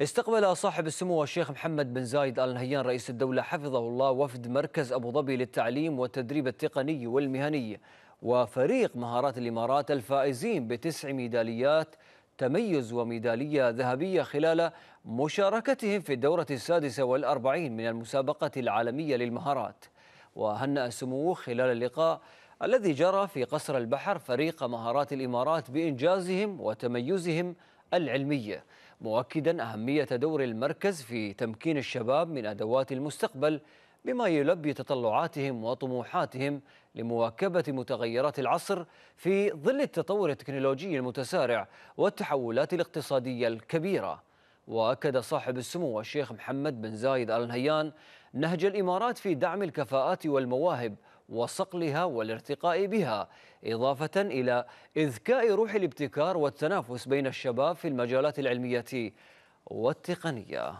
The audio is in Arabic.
استقبل صاحب السمو الشيخ محمد بن زايد ال نهيان رئيس الدوله حفظه الله وفد مركز ابو ظبي للتعليم والتدريب التقني والمهني وفريق مهارات الامارات الفائزين بتسع ميداليات تميز وميداليه ذهبيه خلال مشاركتهم في الدوره السادسه والاربعين من المسابقه العالميه للمهارات وهنأ سموه خلال اللقاء الذي جرى في قصر البحر فريق مهارات الامارات بانجازهم وتميزهم العلميه مؤكدا أهمية دور المركز في تمكين الشباب من أدوات المستقبل بما يلبي تطلعاتهم وطموحاتهم لمواكبة متغيرات العصر في ظل التطور التكنولوجي المتسارع والتحولات الاقتصادية الكبيرة وأكد صاحب السمو الشيخ محمد بن زايد آل نهيان نهج الإمارات في دعم الكفاءات والمواهب وصقلها والارتقاء بها إضافة إلى إذكاء روح الابتكار والتنافس بين الشباب في المجالات العلمية والتقنية